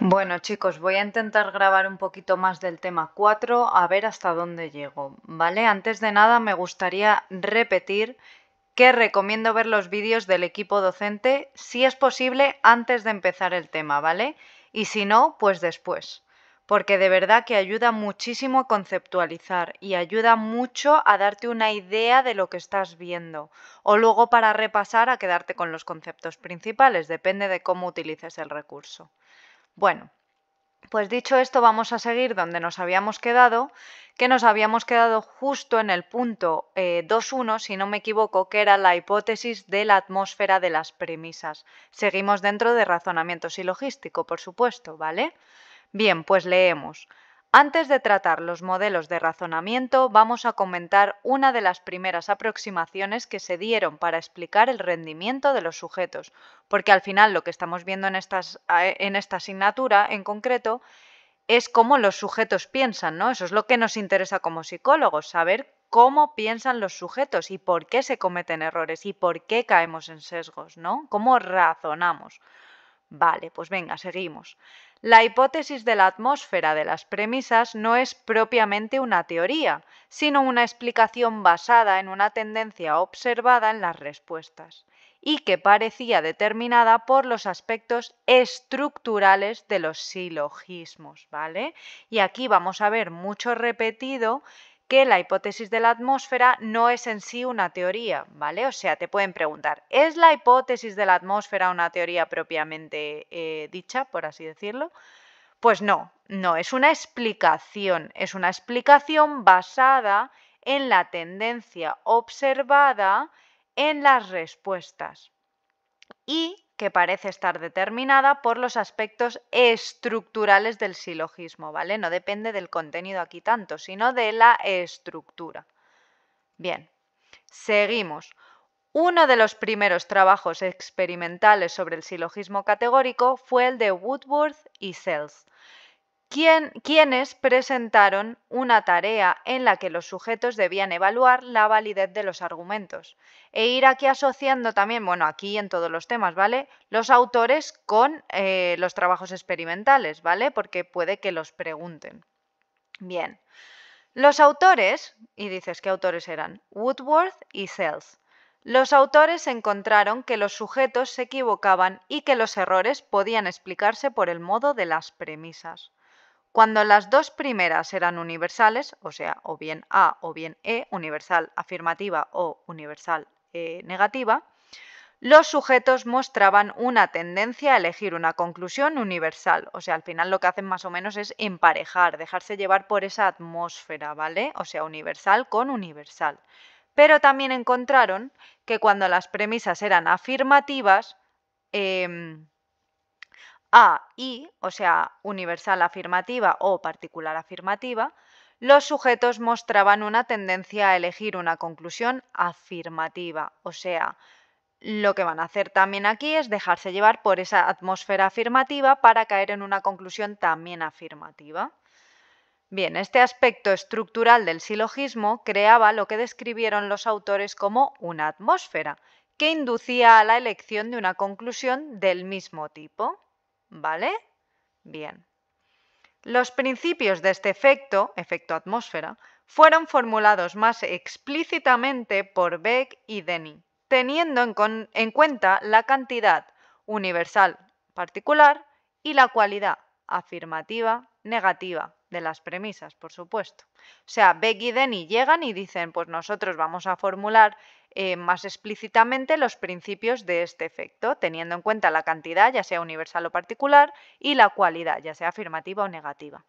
Bueno chicos, voy a intentar grabar un poquito más del tema 4, a ver hasta dónde llego, ¿vale? Antes de nada me gustaría repetir que recomiendo ver los vídeos del equipo docente si es posible antes de empezar el tema, ¿vale? Y si no, pues después, porque de verdad que ayuda muchísimo a conceptualizar y ayuda mucho a darte una idea de lo que estás viendo, o luego para repasar a quedarte con los conceptos principales, depende de cómo utilices el recurso. Bueno, pues dicho esto, vamos a seguir donde nos habíamos quedado, que nos habíamos quedado justo en el punto 2.1, eh, si no me equivoco, que era la hipótesis de la atmósfera de las premisas. Seguimos dentro de razonamiento silogístico, por supuesto, ¿vale? Bien, pues leemos. Antes de tratar los modelos de razonamiento, vamos a comentar una de las primeras aproximaciones que se dieron para explicar el rendimiento de los sujetos, porque al final lo que estamos viendo en, en esta asignatura en concreto es cómo los sujetos piensan, ¿no? Eso es lo que nos interesa como psicólogos, saber cómo piensan los sujetos y por qué se cometen errores y por qué caemos en sesgos, ¿no? ¿Cómo razonamos? Vale, pues venga, seguimos. La hipótesis de la atmósfera de las premisas no es propiamente una teoría, sino una explicación basada en una tendencia observada en las respuestas y que parecía determinada por los aspectos estructurales de los silogismos, ¿vale? Y aquí vamos a ver mucho repetido que la hipótesis de la atmósfera no es en sí una teoría, ¿vale? O sea, te pueden preguntar, ¿es la hipótesis de la atmósfera una teoría propiamente eh, dicha, por así decirlo? Pues no, no, es una explicación, es una explicación basada en la tendencia observada en las respuestas, y que parece estar determinada por los aspectos estructurales del silogismo, ¿vale? No depende del contenido aquí tanto, sino de la estructura. Bien, seguimos. Uno de los primeros trabajos experimentales sobre el silogismo categórico fue el de Woodworth y Sells, Quiénes quienes presentaron una tarea en la que los sujetos debían evaluar la validez de los argumentos e ir aquí asociando también, bueno, aquí en todos los temas, ¿vale? Los autores con eh, los trabajos experimentales, ¿vale? Porque puede que los pregunten. Bien. Los autores, y dices qué autores eran, Woodworth y Sells. Los autores encontraron que los sujetos se equivocaban y que los errores podían explicarse por el modo de las premisas. Cuando las dos primeras eran universales, o sea, o bien A o bien E, universal afirmativa o universal eh, negativa, los sujetos mostraban una tendencia a elegir una conclusión universal. O sea, al final lo que hacen más o menos es emparejar, dejarse llevar por esa atmósfera, ¿vale? O sea, universal con universal. Pero también encontraron que cuando las premisas eran afirmativas, em, a y, o sea, universal afirmativa o particular afirmativa, los sujetos mostraban una tendencia a elegir una conclusión afirmativa, o sea, lo que van a hacer también aquí es dejarse llevar por esa atmósfera afirmativa para caer en una conclusión también afirmativa. Bien, este aspecto estructural del silogismo creaba lo que describieron los autores como una atmósfera, que inducía a la elección de una conclusión del mismo tipo. ¿vale? Bien. Los principios de este efecto, efecto atmósfera, fueron formulados más explícitamente por Beck y Denny, teniendo en, cuenta la cantidad universal particular y la cualidad afirmativa negativa de las premisas, por supuesto. O sea, Beck y Denny llegan y dicen, pues nosotros vamos a formular eh, más explícitamente los principios de este efecto, teniendo en cuenta la cantidad, ya sea universal o particular, y la cualidad, ya sea afirmativa o negativa.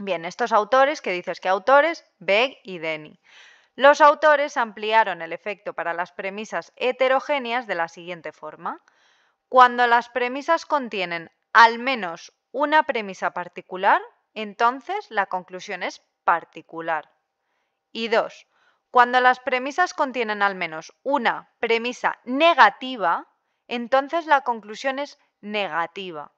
Bien, estos autores, ¿qué dices que autores, Beg y Denny. Los autores ampliaron el efecto para las premisas heterogéneas de la siguiente forma. Cuando las premisas contienen al menos una premisa particular, entonces la conclusión es particular. Y dos, cuando las premisas contienen al menos una premisa negativa, entonces la conclusión es negativa.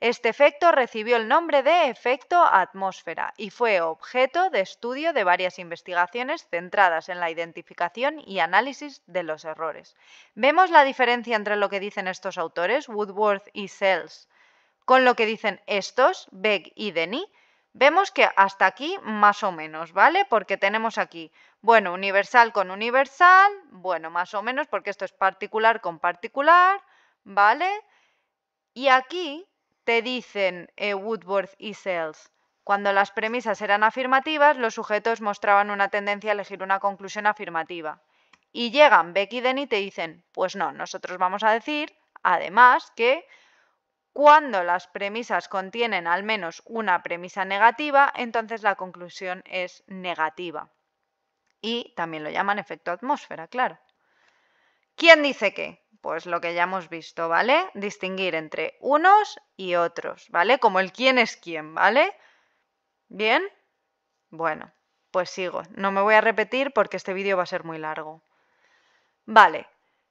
Este efecto recibió el nombre de efecto atmósfera y fue objeto de estudio de varias investigaciones centradas en la identificación y análisis de los errores. Vemos la diferencia entre lo que dicen estos autores, Woodworth y Sells, con lo que dicen estos, Beck y Denny. Vemos que hasta aquí más o menos, ¿vale? Porque tenemos aquí bueno, universal con universal, bueno, más o menos, porque esto es particular con particular, ¿vale? Y aquí te dicen eh, Woodworth y Sales, Cuando las premisas eran afirmativas, los sujetos mostraban una tendencia a elegir una conclusión afirmativa. Y llegan Beck y Denny y te dicen, pues no, nosotros vamos a decir, además, que cuando las premisas contienen al menos una premisa negativa, entonces la conclusión es negativa. Y también lo llaman efecto atmósfera, claro. ¿Quién dice qué? Pues lo que ya hemos visto, ¿vale? Distinguir entre unos y otros, ¿vale? Como el quién es quién, ¿vale? ¿Bien? Bueno, pues sigo. No me voy a repetir porque este vídeo va a ser muy largo. Vale.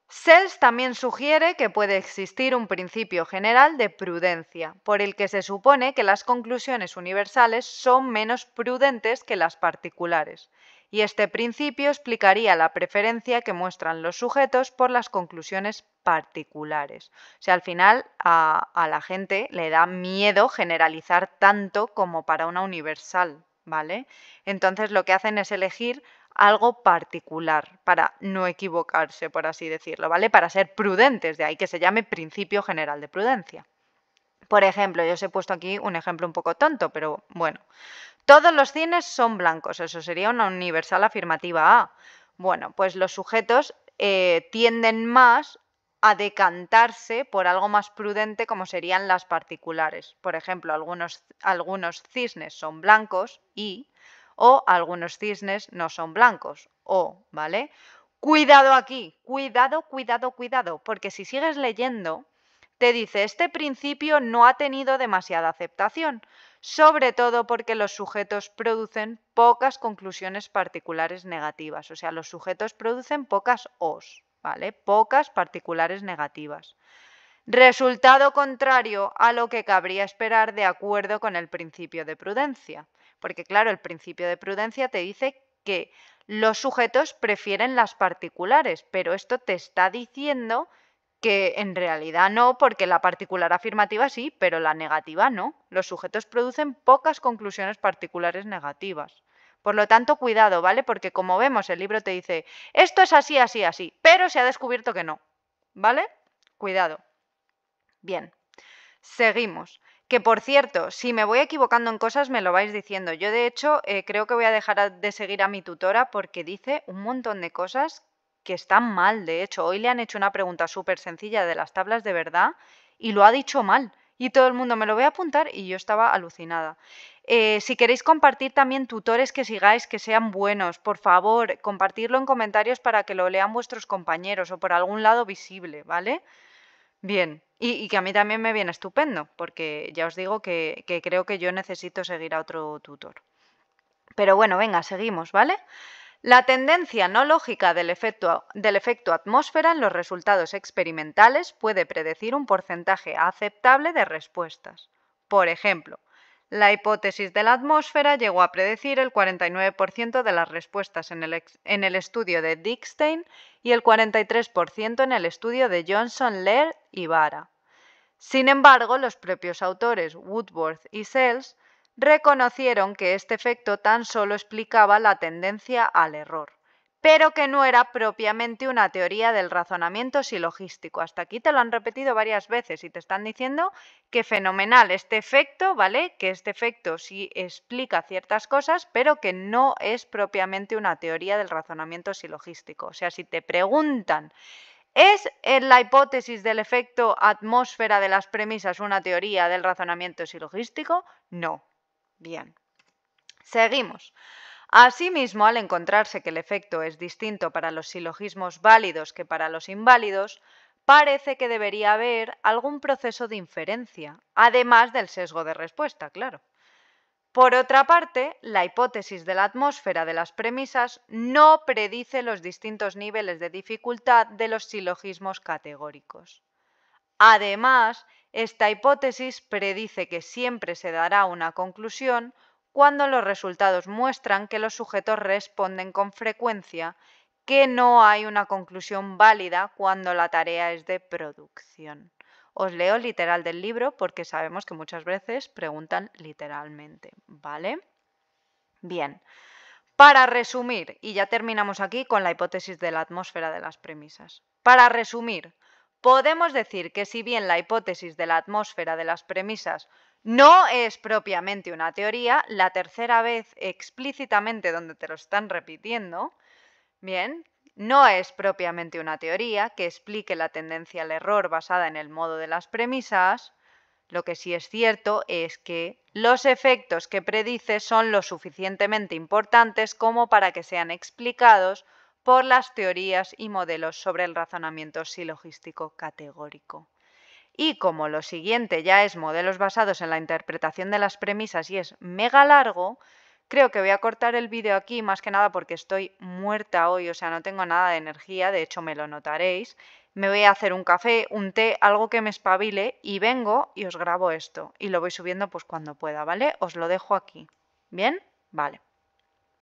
Sells también sugiere que puede existir un principio general de prudencia, por el que se supone que las conclusiones universales son menos prudentes que las particulares y este principio explicaría la preferencia que muestran los sujetos por las conclusiones particulares. O sea, al final a, la gente le da miedo generalizar tanto como para una universal, ¿vale? Entonces lo que hacen es elegir algo particular para no equivocarse, por así decirlo, ¿vale? Para ser prudentes, de ahí que se llame principio general de prudencia. Por ejemplo, yo os he puesto aquí un ejemplo un poco tonto, pero bueno, todos los cines son blancos, eso sería una universal afirmativa A. Bueno, pues los sujetos eh, tienden más a decantarse por algo más prudente como serían las particulares. Por ejemplo, algunos, algunos cisnes son blancos y o algunos cisnes no son blancos o, ¿vale? Cuidado aquí, cuidado, cuidado, cuidado, porque si sigues leyendo, te dice este principio no ha tenido demasiada aceptación, sobre todo porque los sujetos producen pocas conclusiones particulares negativas, o sea, los sujetos producen pocas os, ¿vale? Pocas particulares negativas. Resultado contrario a lo que cabría esperar de acuerdo con el principio de prudencia, porque claro, el principio de prudencia te dice que los sujetos prefieren las particulares, pero esto te está diciendo que en realidad no, porque la particular afirmativa sí, pero la negativa no. Los sujetos producen pocas conclusiones particulares negativas. Por lo tanto, cuidado, ¿vale? Porque como vemos, el libro te dice, esto es así, así, así, pero se ha descubierto que no, ¿vale? Cuidado. Bien, seguimos. Que por cierto, si me voy equivocando en cosas me lo vais diciendo. Yo de hecho eh, creo que voy a dejar de seguir a mi tutora porque dice un montón de cosas que están mal, de hecho. Hoy le han hecho una pregunta súper sencilla de las tablas de verdad y lo ha dicho mal. Y todo el mundo me lo voy a apuntar y yo estaba alucinada. Eh, si queréis compartir también tutores que sigáis que sean buenos, por favor, compartirlo en comentarios para que lo lean vuestros compañeros o por algún lado visible, ¿vale? Bien, y, que a mí también me viene estupendo, porque ya os digo que creo que yo necesito seguir a otro tutor. Pero bueno, venga, seguimos, ¿vale? La tendencia no lógica del efecto, atmósfera en los resultados experimentales puede predecir un porcentaje aceptable de respuestas. Por ejemplo, la hipótesis de la atmósfera llegó a predecir el 49% de las respuestas en el, estudio de Dickstein y el 43% en el estudio de Johnson, Laird y Vara. Sin embargo, los propios autores Woodworth y Sells reconocieron que este efecto tan solo explicaba la tendencia al error, pero que no era propiamente una teoría del razonamiento silogístico. Hasta aquí te lo han repetido varias veces y te están diciendo que fenomenal este efecto, ¿vale? Que este efecto sí explica ciertas cosas, pero que no es propiamente una teoría del razonamiento silogístico. O sea, si te preguntan ¿Es en la hipótesis del efecto atmósfera de las premisas una teoría del razonamiento silogístico? No. Bien. Seguimos. Asimismo, al encontrarse que el efecto es distinto para los silogismos válidos que para los inválidos, parece que debería haber algún proceso de inferencia, además del sesgo de respuesta, claro. Por otra parte, la hipótesis de la atmósfera de las premisas no predice los distintos niveles de dificultad de los silogismos categóricos. Además, esta hipótesis predice que siempre se dará una conclusión cuando los resultados muestran que los sujetos responden con frecuencia, que no hay una conclusión válida cuando la tarea es de producción. Os leo literal del libro porque sabemos que muchas veces preguntan literalmente, ¿vale? Bien. Para resumir, y ya terminamos aquí con la hipótesis de la atmósfera de las premisas. Para resumir, podemos decir que si bien la hipótesis de la atmósfera de las premisas no es propiamente una teoría, la tercera vez explícitamente donde te lo están repitiendo, bien, no es propiamente una teoría que explique la tendencia al error basada en el modo de las premisas, lo que sí es cierto es que los efectos que predice son lo suficientemente importantes como para que sean explicados por las teorías y modelos sobre el razonamiento silogístico categórico. Y como lo siguiente ya es modelos basados en la interpretación de las premisas y es mega largo, creo que voy a cortar el vídeo aquí más que nada porque estoy muerta hoy, o sea, no tengo nada de energía, de hecho me lo notaréis. Me voy a hacer un café, un té, algo que me espabile y vengo y os grabo esto y lo voy subiendo pues cuando pueda, ¿vale? Os lo dejo aquí. ¿Bien? Vale.